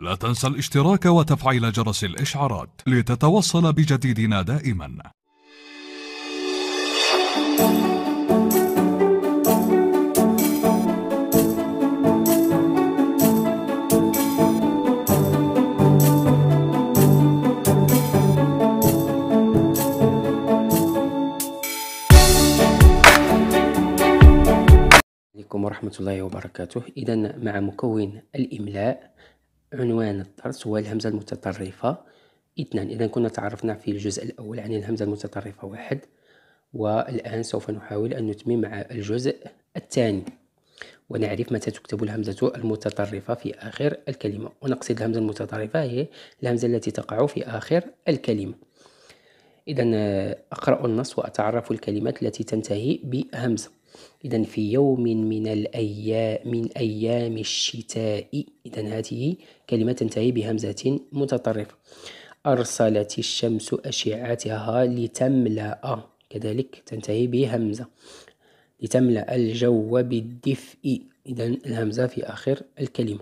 لا تنسى الاشتراك وتفعيل جرس الإشعارات لتتوصل بجديدنا دائما عليكم ورحمة الله وبركاته إذا مع مكون الإملاء عنوان الدرس هو الهمزة المتطرفة اثنان إذا كنا تعرفنا في الجزء الأول عن الهمزة المتطرفة واحد والآن سوف نحاول أن نتمم مع الجزء الثاني ونعرف متى تكتب الهمزة المتطرفة في آخر الكلمة ونقصد الهمزة المتطرفة هي الهمزة التي تقع في آخر الكلمة إذا آه، أقرأ النص وأتعرف الكلمات التي تنتهي بهمزة إذا في يوم من الأيام من أيام الشتاء إذا هذه كلمة تنتهي بهمزة متطرفة أرسلت الشمس أشعتها لتملأ كذلك تنتهي بهمزة لتملأ الجو بالدفء إذا الهمزة في آخر الكلمة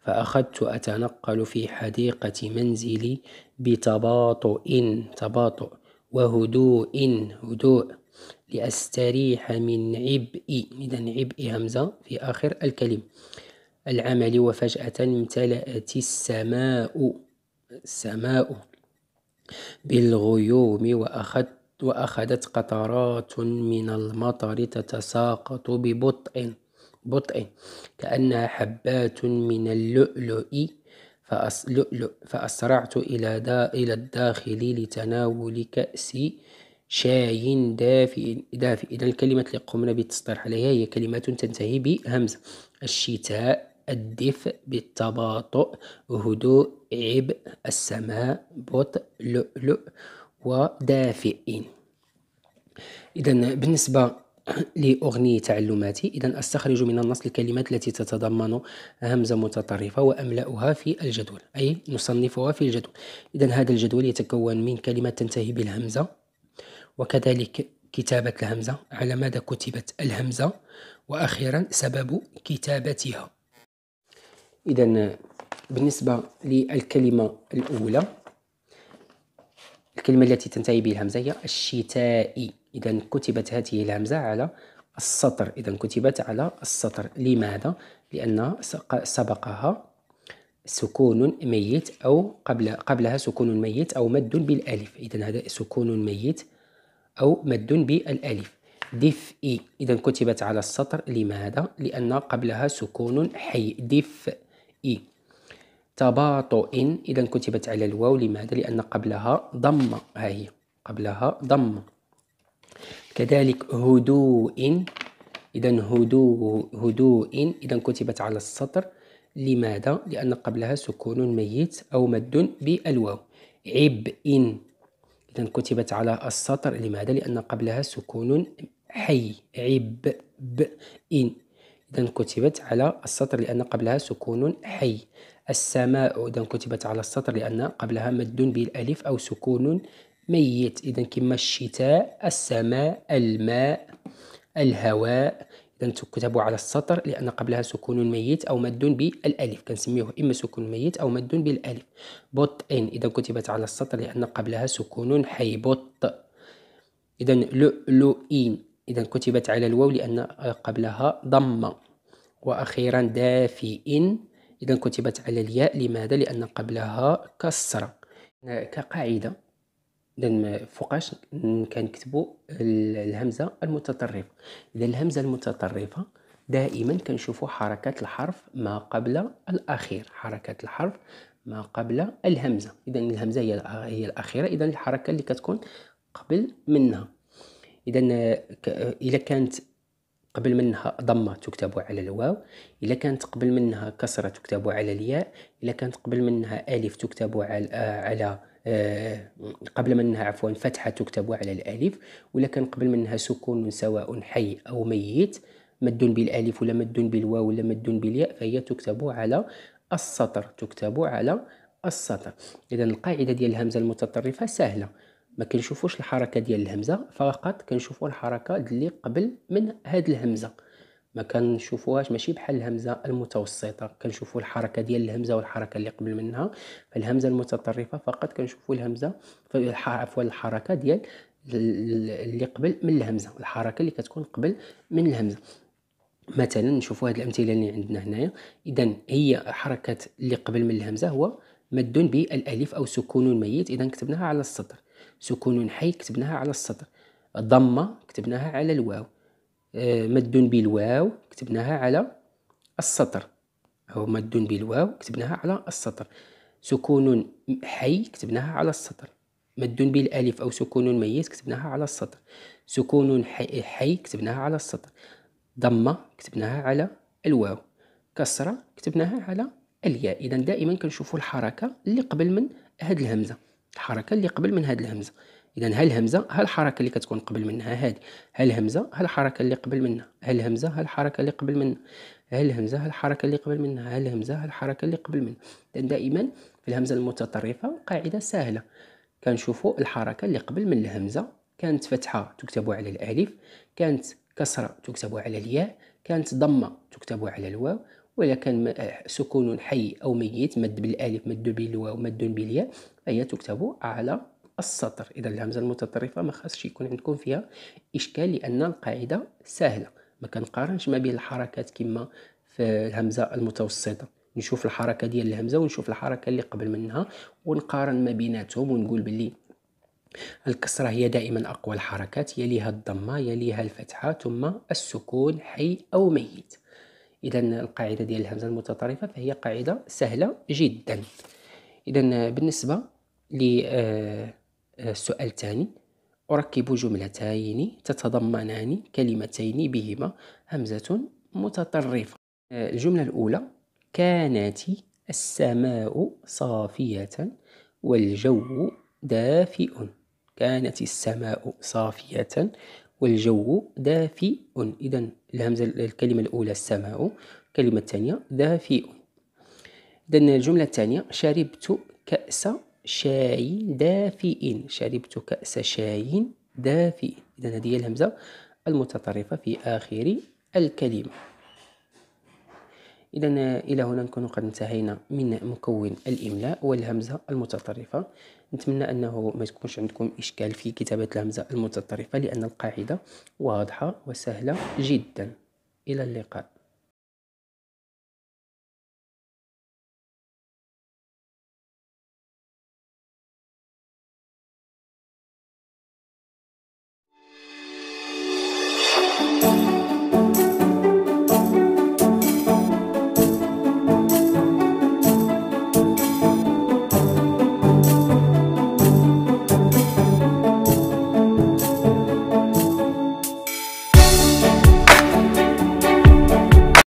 فأخذت أتنقل في حديقة منزلي بتباطؤ تباطؤ وهدوء هدوء لأستريح من عبء إذا عبء همزة في آخر الكلمة العمل وفجأة امتلأت السماء السماء بالغيوم وأخذت وأخذت قطرات من المطر تتساقط ببطء بطء كأنها حبات من اللؤلؤ فأسرعت إلى, دا إلى الداخل لتناول كأسي شاي دافئ دافئ إذا الكلمات اللي قمنا بالتصدير عليها هي كلمات تنتهي بهمزة الشتاء الدفء بالتباطؤ هدوء عبء السماء بطء لؤلؤ ودافئ إذا بالنسبة لأغنية تعلماتي إذا أستخرج من النص الكلمات التي تتضمن همزة متطرفة وأملأها في الجدول أي نصنفها في الجدول إذا هذا الجدول يتكون من كلمات تنتهي بالهمزة وكذلك كتابة الهمزة على ماذا كتبت الهمزة وأخيرا سبب كتابتها إذا بالنسبة للكلمة الأولى الكلمة التي تنتهي بها الهمزة هي الشتاء إذا كتبت هذه الهمزة على السطر إذا كتبت على السطر لماذا؟ لأن سبقها سكون ميت أو قبل قبلها سكون ميت أو مد بالألف إذا هذا سكون ميت أو مد بالألف دف إي إذا كتبت على السطر لماذا؟ لأن قبلها سكون حي دف إي تباطؤ إذا كتبت على الواو لماذا؟ لأن قبلها ضمة ها هي قبلها ضمة كذلك هدوء إذا هدوء هدوء إذا كتبت على السطر لماذا؟ لأن قبلها سكون ميت أو مد بالواو عبء إذا كتبت على السطر لماذا؟ لأن قبلها سكون حي عب ب إن إذا كتبت على السطر لأن قبلها سكون حي السماء إذا كتبت على السطر لأن قبلها مد بالألف أو سكون ميت إذا كما الشتاء السماء الماء الهواء كتب على السطر لأن قبلها سكون ميت أو مد بالألف كنسميوه إما سكون ميت أو مد بالألف بوت إن إذا كتبت على السطر لأن قبلها سكون حي بوت إذا لو لو إن إذا كتبت على الواو لأن قبلها ضمة وأخيرا دافئ إذا كتبت على الياء لماذا؟ لأن قبلها كسرة كقاعدة لان ما فوقاش كنكتبوا الهمزه المتطرفه اذا الهمزه المتطرفه دائما كنشوفوا حركه الحرف ما قبل الاخير حركه الحرف ما قبل الهمزه اذا الهمزه هي هي الاخيره اذا الحركه اللي كتكون قبل منها اذا اذا كانت قبل منها ضمة تكتب على الواو إذا كانت قبل منها كسرة تكتب على الياء إذا كانت قبل منها ألف تكتب على على آه، قبل منها عفوا فتحة تكتب على الألف ولا كان قبل منها سكون سواء حي أو ميت مد بالألف ولا مد بالواو ولا مد بالياء فهي تكتب على السطر تكتب على السطر إذا القاعدة ديال الهمزة المتطرفة سهلة ما كنشوفوش الحركة ديال الهمزة فقط كنشوفو الحركة اللي قبل من هاد الهمزة ما كنشوفوهاش ماشي بحال الهمزه المتوسطه كنشوفوا الحركه ديال الهمزه والحركه اللي قبل منها فالهمزه المتطرفه فقط كنشوفوا الهمزه عفوا الحركه ديال اللي قبل من الهمزه الحركه اللي كتكون قبل من الهمزه مثلا نشوفوا هذه الامثله اللي عندنا هنايا اذا هي حركه اللي قبل من الهمزه هو مد بالالف او سكون ميت اذا كتبناها على السطر سكون حي كتبناها على السطر ضمه كتبناها على الواو آه، مد بالواو كتبناها على السطر أو مد بالواو كتبناها على السطر سكون حي كتبناها على السطر مد بالالف او سكون ميت كتبناها على السطر سكون حي, كتبناها على السطر ضمه كتبناها على الواو كسره كتبناها على الياء اذا دائما كنشوفوا الحركه اللي قبل من هاد الهمزه الحركه اللي قبل من هاد الهمزه اذا ها الهمزه ها الحركه اللي كتكون قبل منها هذه ها الهمزه ها الحركه اللي قبل منها ها الهمزه ها الحركه اللي قبل منها ها الهمزه ها الحركه اللي قبل منها ها الهمزه ها الحركه اللي قبل منها لان دائما في الهمزه المتطرفه قاعده سهله كنشوفوا الحركه اللي قبل من الهمزه كانت فتحه تكتب على الالف كانت كسره تكتب على الياء كانت ضمه تكتب على الواو ولا كان سكون حي او ميت مد بالالف مد بالواو مد بالياء فهي تكتب على السطر اذا الهمزه المتطرفه ما خاصش يكون عندكم فيها اشكال لان القاعده سهله ما كنقارنش ما بين الحركات كما في الهمزه المتوسطه نشوف الحركه ديال الهمزه ونشوف الحركه اللي قبل منها ونقارن ما بيناتهم ونقول باللي الكسرة هي دائما أقوى الحركات يليها الضمة يليها الفتحة ثم السكون حي أو ميت إذا القاعدة ديال الهمزة المتطرفة فهي قاعدة سهلة جدا إذا بالنسبة ل آه، السؤال الثاني أركب جملتين تتضمنان كلمتين بهما همزة متطرفة الجملة الأولى كانت السماء صافية والجو دافئ كانت السماء صافية والجو دافئ إذا الهمزة الكلمة الأولى السماء الكلمة الثانية دافئ إذا الجملة الثانية شربت كأس شاي دافئ شربت كأس شاي دافئ إذا هذه هي الهمزة المتطرفة في آخر الكلمة إذا إلى هنا نكون قد انتهينا من مكون الإملاء والهمزة المتطرفة نتمنى أنه ما تكونش عندكم إشكال في كتابة الهمزة المتطرفة لأن القاعدة واضحة وسهلة جدا إلى اللقاء